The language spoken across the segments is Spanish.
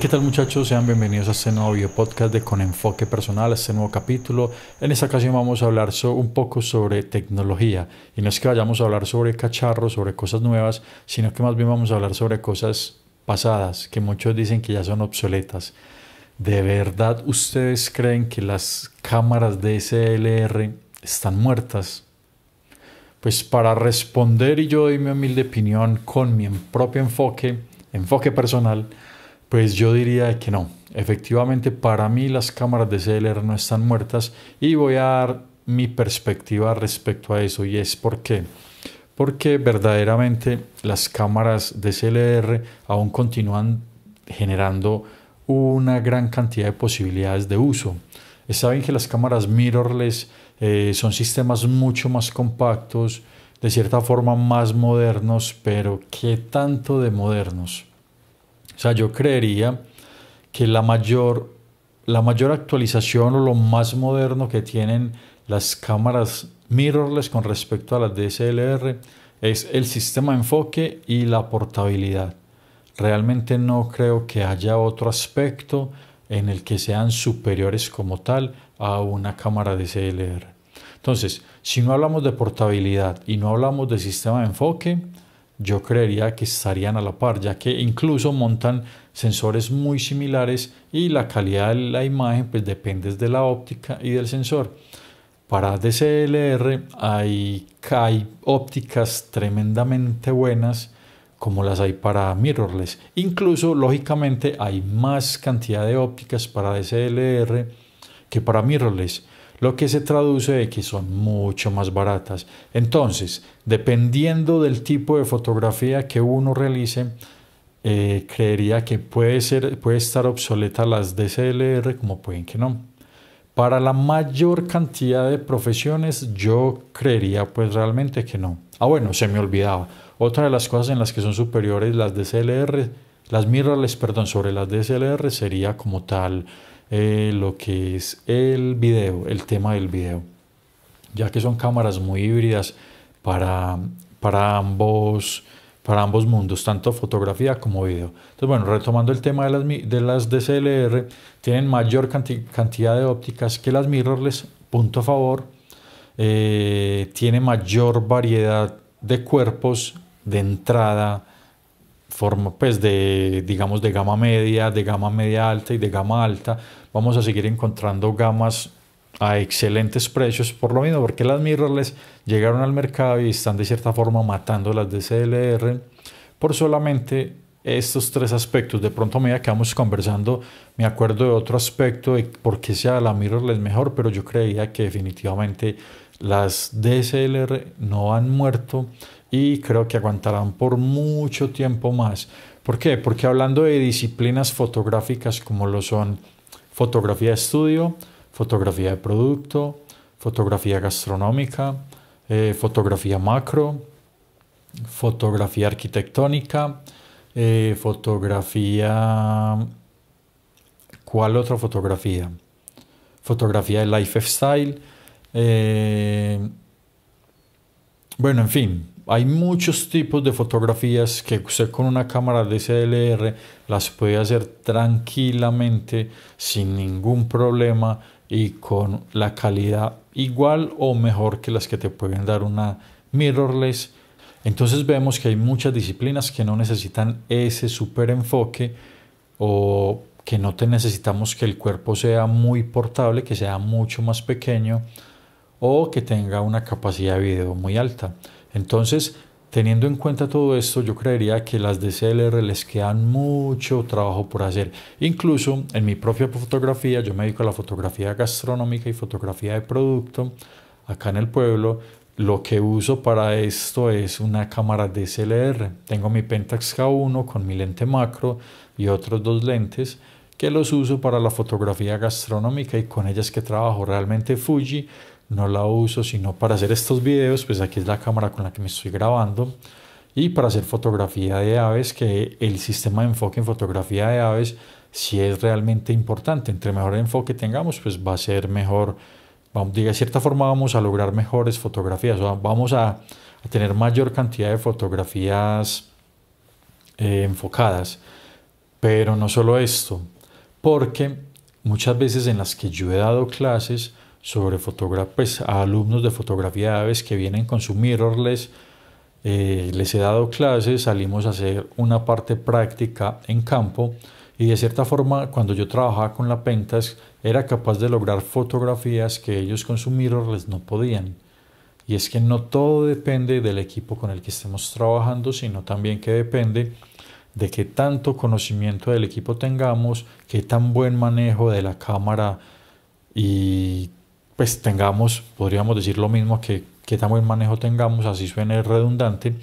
¿qué tal muchachos? Sean bienvenidos a este nuevo video podcast de Con Enfoque Personal, a este nuevo capítulo. En esta ocasión vamos a hablar un poco sobre tecnología. Y no es que vayamos a hablar sobre cacharros, sobre cosas nuevas, sino que más bien vamos a hablar sobre cosas pasadas, que muchos dicen que ya son obsoletas. ¿De verdad ustedes creen que las cámaras DSLR están muertas? Pues para responder y yo doy mi humilde opinión con mi propio enfoque, enfoque personal, pues yo diría que no. Efectivamente, para mí las cámaras de CLR no están muertas y voy a dar mi perspectiva respecto a eso y es por qué. Porque verdaderamente las cámaras de CLR aún continúan generando una gran cantidad de posibilidades de uso. Saben que las cámaras mirrorless eh, son sistemas mucho más compactos, de cierta forma más modernos, pero ¿qué tanto de modernos? O sea, yo creería que la mayor, la mayor actualización o lo más moderno que tienen las cámaras mirrorless con respecto a las DSLR es el sistema de enfoque y la portabilidad. Realmente no creo que haya otro aspecto en el que sean superiores como tal a una cámara DSLR. Entonces, si no hablamos de portabilidad y no hablamos de sistema de enfoque, yo creería que estarían a la par, ya que incluso montan sensores muy similares y la calidad de la imagen pues depende de la óptica y del sensor. Para DCLR hay, hay ópticas tremendamente buenas como las hay para mirrorless. Incluso, lógicamente, hay más cantidad de ópticas para DCLR que para mirrorless lo que se traduce de que son mucho más baratas. Entonces, dependiendo del tipo de fotografía que uno realice, eh, creería que puede, ser, puede estar obsoleta las DSLR como pueden que no. Para la mayor cantidad de profesiones yo creería pues realmente que no. Ah bueno, se me olvidaba. Otra de las cosas en las que son superiores las DSLR, las mirrorless, perdón, sobre las DSLR sería como tal eh, lo que es el video, el tema del video, ya que son cámaras muy híbridas para, para, ambos, para ambos mundos, tanto fotografía como video. Entonces, bueno, retomando el tema de las, de las DSLR, tienen mayor cantidad de ópticas que las mirrorless, punto a favor, eh, tiene mayor variedad de cuerpos de entrada forma, pues de, digamos, de gama media, de gama media alta y de gama alta, vamos a seguir encontrando gamas a excelentes precios, por lo mismo, porque las mirrorless llegaron al mercado y están de cierta forma matando las DCLR por solamente estos tres aspectos. De pronto, a medida que vamos conversando, me acuerdo de otro aspecto de por qué sea la mirrorless mejor, pero yo creía que definitivamente las DSLR no han muerto y creo que aguantarán por mucho tiempo más. ¿Por qué? Porque hablando de disciplinas fotográficas como lo son fotografía de estudio, fotografía de producto, fotografía gastronómica, eh, fotografía macro, fotografía arquitectónica, eh, fotografía... ¿Cuál otra fotografía? Fotografía de lifestyle. Eh, bueno, en fin, hay muchos tipos de fotografías que usted con una cámara DSLR las puede hacer tranquilamente sin ningún problema y con la calidad igual o mejor que las que te pueden dar una mirrorless. Entonces vemos que hay muchas disciplinas que no necesitan ese super enfoque o que no te necesitamos que el cuerpo sea muy portable, que sea mucho más pequeño o que tenga una capacidad de video muy alta. Entonces, teniendo en cuenta todo esto, yo creería que las DCLR les quedan mucho trabajo por hacer. Incluso en mi propia fotografía, yo me dedico a la fotografía gastronómica y fotografía de producto acá en el pueblo. Lo que uso para esto es una cámara DSLR. Tengo mi Pentax K1 con mi lente macro y otros dos lentes que los uso para la fotografía gastronómica y con ellas que trabajo. Realmente Fuji no la uso sino para hacer estos videos, pues aquí es la cámara con la que me estoy grabando y para hacer fotografía de aves, que el sistema de enfoque en fotografía de aves si es realmente importante. Entre mejor enfoque tengamos, pues va a ser mejor, vamos, de cierta forma vamos a lograr mejores fotografías, vamos a, tener mayor cantidad de fotografías eh, enfocadas. Pero no solo esto, porque muchas veces en las que yo he dado clases, sobre pues, a alumnos de fotografía de aves que vienen con su mirrorless. Eh, les he dado clases, salimos a hacer una parte práctica en campo y de cierta forma cuando yo trabajaba con la pentas era capaz de lograr fotografías que ellos con su mirrorless no podían. Y es que no todo depende del equipo con el que estemos trabajando, sino también que depende de qué tanto conocimiento del equipo tengamos, qué tan buen manejo de la cámara y pues tengamos, podríamos decir lo mismo, que, qué tan buen manejo tengamos, así suene redundante,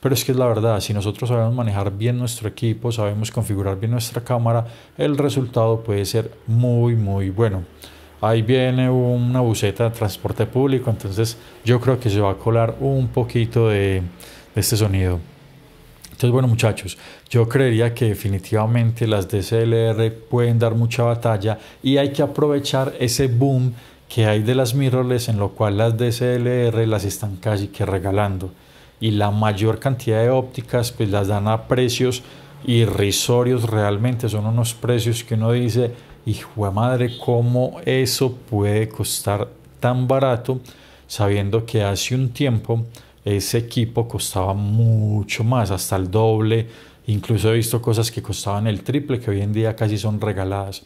pero es que es la verdad, si nosotros sabemos manejar bien nuestro equipo, sabemos configurar bien nuestra cámara, el resultado puede ser muy, muy bueno. Ahí viene una buceta de transporte público, entonces yo creo que se va a colar un poquito de, de este sonido. Entonces, bueno, muchachos, yo creería que definitivamente las DSLR pueden dar mucha batalla y hay que aprovechar ese boom que hay de las mirrorless en lo cual las DSLR las están casi que regalando y la mayor cantidad de ópticas pues las dan a precios irrisorios realmente son unos precios que uno dice hijo de madre cómo eso puede costar tan barato sabiendo que hace un tiempo ese equipo costaba mucho más hasta el doble incluso he visto cosas que costaban el triple que hoy en día casi son regaladas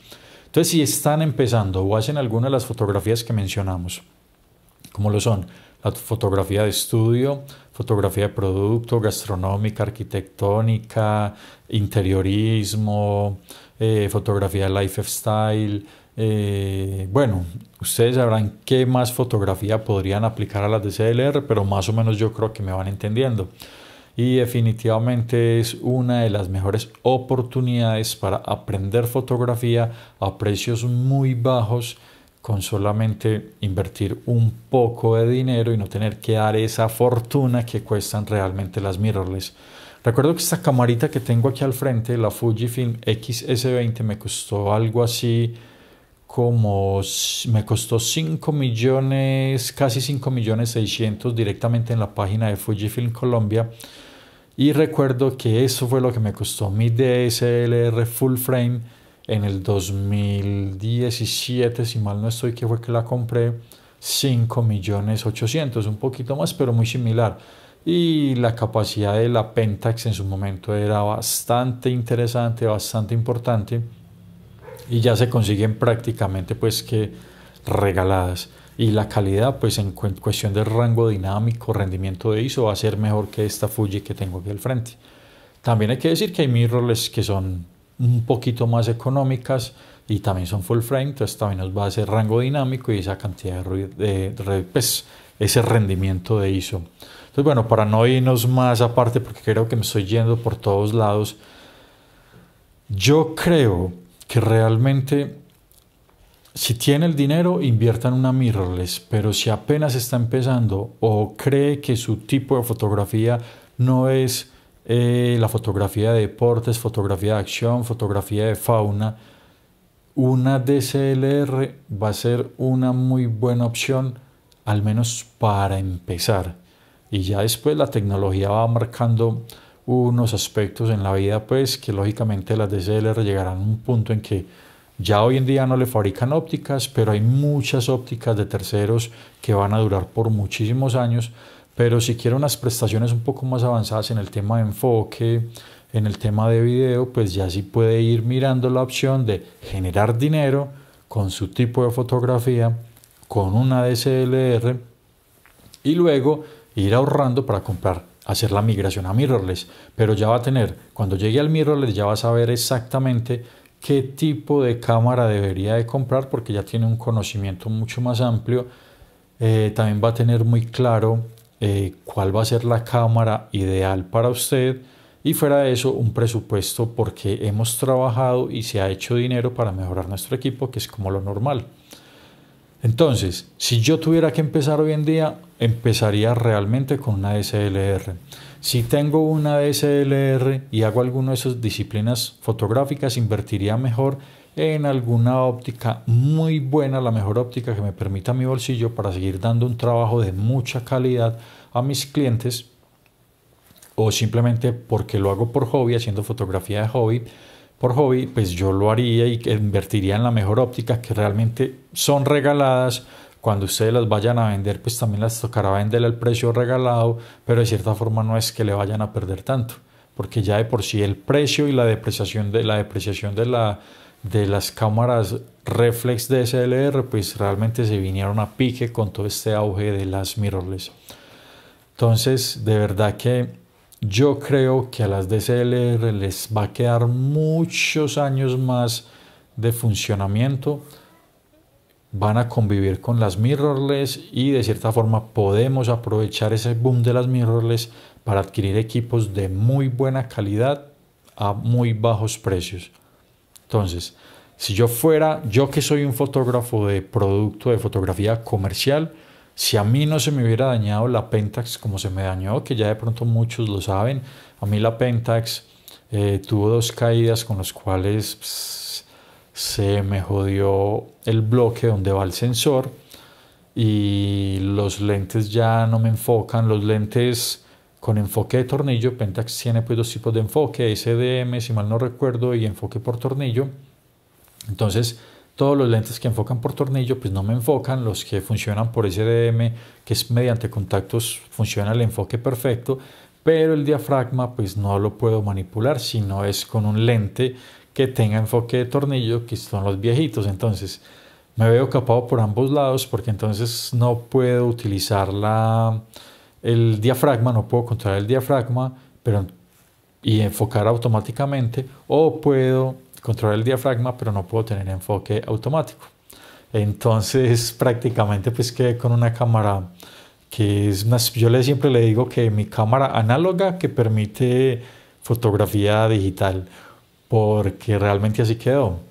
entonces, si están empezando o hacen alguna de las fotografías que mencionamos, como lo son la fotografía de estudio, fotografía de producto, gastronómica, arquitectónica, interiorismo, eh, fotografía de lifestyle. Eh, bueno, ustedes sabrán qué más fotografía podrían aplicar a las de pero más o menos yo creo que me van entendiendo y definitivamente es una de las mejores oportunidades para aprender fotografía a precios muy bajos con solamente invertir un poco de dinero y no tener que dar esa fortuna que cuestan realmente las mirrorless. Recuerdo que esta camarita que tengo aquí al frente, la Fujifilm XS20, me costó algo así como me costó 5 millones, casi 5 millones 600 directamente en la página de Fujifilm Colombia. Y recuerdo que eso fue lo que me costó mi DSLR full frame en el 2017, si mal no estoy, que fue que la compré 5 millones 800, un poquito más, pero muy similar. Y la capacidad de la Pentax en su momento era bastante interesante, bastante importante y ya se consiguen prácticamente pues que regaladas y la calidad pues en cuestión del rango dinámico, rendimiento de ISO va a ser mejor que esta Fuji que tengo aquí al frente. También hay que decir que hay mirrorless que son un poquito más económicas y también son full frame, entonces también nos va a hacer rango dinámico y esa cantidad de, de, de pues, ese rendimiento de ISO. Entonces bueno, para no irnos más aparte porque creo que me estoy yendo por todos lados, yo creo que realmente si tiene el dinero, invierta en una mirrorless, pero si apenas está empezando o cree que su tipo de fotografía no es eh, la fotografía de deportes, fotografía de acción, fotografía de fauna, una DSLR va a ser una muy buena opción, al menos para empezar. Y ya después la tecnología va marcando unos aspectos en la vida, pues que lógicamente las DCLR llegarán a un punto en que ya hoy en día no le fabrican ópticas, pero hay muchas ópticas de terceros que van a durar por muchísimos años. Pero si quiere unas prestaciones un poco más avanzadas en el tema de enfoque, en el tema de video, pues ya sí puede ir mirando la opción de generar dinero con su tipo de fotografía, con una DSLR y luego ir ahorrando para comprar hacer la migración a mirrorless, pero ya va a tener, cuando llegue al mirrorless ya va a saber exactamente qué tipo de cámara debería de comprar porque ya tiene un conocimiento mucho más amplio. Eh, también va a tener muy claro eh, cuál va a ser la cámara ideal para usted y fuera de eso un presupuesto porque hemos trabajado y se ha hecho dinero para mejorar nuestro equipo que es como lo normal. Entonces, si yo tuviera que empezar hoy en día, empezaría realmente con una SLR. Si tengo una SLR y hago alguna de esas disciplinas fotográficas, invertiría mejor en alguna óptica muy buena, la mejor óptica que me permita mi bolsillo para seguir dando un trabajo de mucha calidad a mis clientes o simplemente porque lo hago por hobby, haciendo fotografía de hobby, por hobby, pues yo lo haría y invertiría en la mejor óptica que realmente son regaladas. Cuando ustedes las vayan a vender, pues también las tocará vender al precio regalado, pero de cierta forma no es que le vayan a perder tanto, porque ya de por sí el precio y la depreciación de la depreciación de la de las cámaras reflex DSLR, pues realmente se vinieron a pique con todo este auge de las mirrorless. Entonces, de verdad que yo creo que a las DCLR les va a quedar muchos años más de funcionamiento. Van a convivir con las mirrorless y de cierta forma podemos aprovechar ese boom de las mirrorless para adquirir equipos de muy buena calidad a muy bajos precios. Entonces, si yo fuera, yo que soy un fotógrafo de producto de fotografía comercial, si a mí no se me hubiera dañado la Pentax como se me dañó, que ya de pronto muchos lo saben, a mí la Pentax eh, tuvo dos caídas con las cuales pues, se me jodió el bloque donde va el sensor y los lentes ya no me enfocan. Los lentes con enfoque de tornillo, Pentax tiene pues dos tipos de enfoque, SDM si mal no recuerdo y enfoque por tornillo. Entonces, todos los lentes que enfocan por tornillo pues no me enfocan, los que funcionan por SDM, que es mediante contactos funciona el enfoque perfecto, pero el diafragma pues no lo puedo manipular si no es con un lente que tenga enfoque de tornillo, que son los viejitos, entonces me veo capado por ambos lados porque entonces no puedo utilizar el diafragma, no puedo controlar el diafragma pero, y enfocar automáticamente o puedo controlar el diafragma, pero no puedo tener enfoque automático. Entonces prácticamente pues quedé con una cámara que es más. yo le, siempre le digo que mi cámara análoga que permite fotografía digital, porque realmente así quedó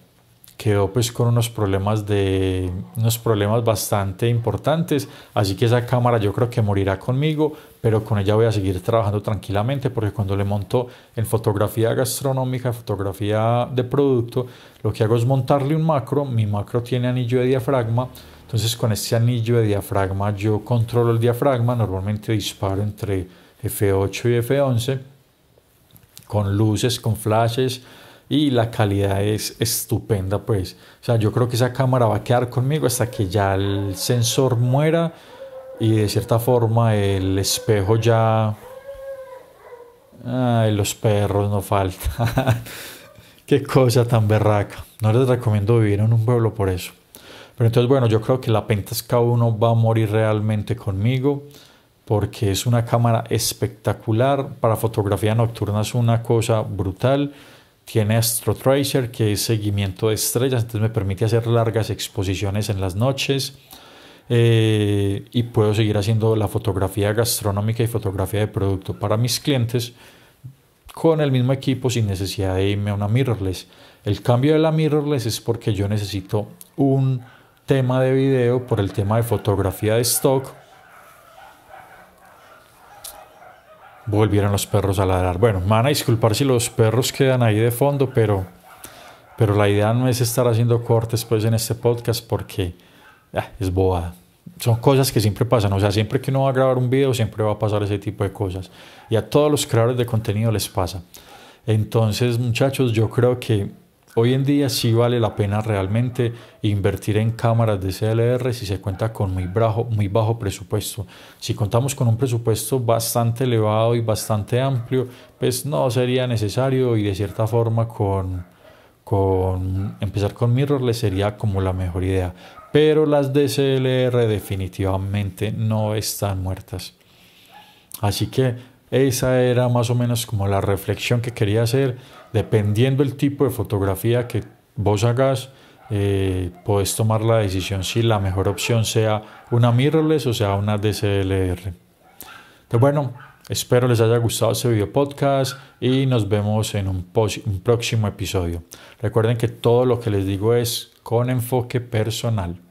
quedó pues con unos problemas de unos problemas bastante importantes, así que esa cámara yo creo que morirá conmigo, pero con ella voy a seguir trabajando tranquilamente porque cuando le monto en fotografía gastronómica, fotografía de producto, lo que hago es montarle un macro, mi macro tiene anillo de diafragma, entonces con este anillo de diafragma yo controlo el diafragma, normalmente disparo entre F8 y F11 con luces, con flashes, y la calidad es estupenda pues. O sea, yo creo que esa cámara va a quedar conmigo hasta que ya el sensor muera y de cierta forma el espejo ya... Ay, los perros no falta Qué cosa tan berraca. No les recomiendo vivir en un pueblo por eso. Pero entonces, bueno, yo creo que la Pentax K1 va a morir realmente conmigo porque es una cámara espectacular. Para fotografía nocturna es una cosa brutal. Tiene astrotracer que es seguimiento de estrellas, entonces me permite hacer largas exposiciones en las noches. Eh, y puedo seguir haciendo la fotografía gastronómica y fotografía de producto para mis clientes con el mismo equipo sin necesidad de irme a una mirrorless. El cambio de la mirrorless es porque yo necesito un tema de video por el tema de fotografía de stock Volvieron los perros a ladrar. Bueno, van a disculpar si los perros quedan ahí de fondo, pero, pero la idea no es estar haciendo cortes pues en este podcast porque ah, es boa. Son cosas que siempre pasan, o sea, siempre que uno va a grabar un video siempre va a pasar ese tipo de cosas. Y a todos los creadores de contenido les pasa. Entonces, muchachos, yo creo que Hoy en día sí vale la pena realmente invertir en cámaras de CLR si se cuenta con muy bajo, presupuesto. Si contamos con un presupuesto bastante elevado y bastante amplio, pues no sería necesario y de cierta forma con, con empezar con mirrorless sería como la mejor idea. Pero las DCLR definitivamente no están muertas. Así que esa era más o menos como la reflexión que quería hacer. Dependiendo el tipo de fotografía que vos hagas, eh, podés tomar la decisión si la mejor opción sea una mirrorless o sea una DSLR. Entonces, bueno, espero les haya gustado este video podcast y nos vemos en un próximo episodio. Recuerden que todo lo que les digo es con enfoque personal.